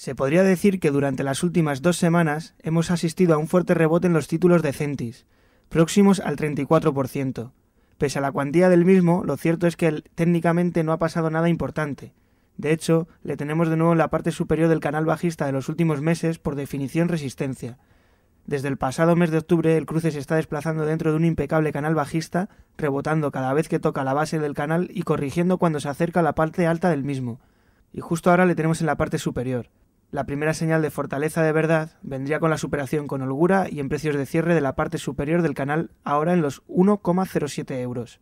Se podría decir que durante las últimas dos semanas hemos asistido a un fuerte rebote en los títulos de Centis, próximos al 34%. Pese a la cuantía del mismo, lo cierto es que técnicamente no ha pasado nada importante. De hecho, le tenemos de nuevo en la parte superior del canal bajista de los últimos meses por definición resistencia. Desde el pasado mes de octubre el cruce se está desplazando dentro de un impecable canal bajista, rebotando cada vez que toca la base del canal y corrigiendo cuando se acerca a la parte alta del mismo. Y justo ahora le tenemos en la parte superior. La primera señal de fortaleza de verdad vendría con la superación con holgura y en precios de cierre de la parte superior del canal ahora en los 1,07 euros.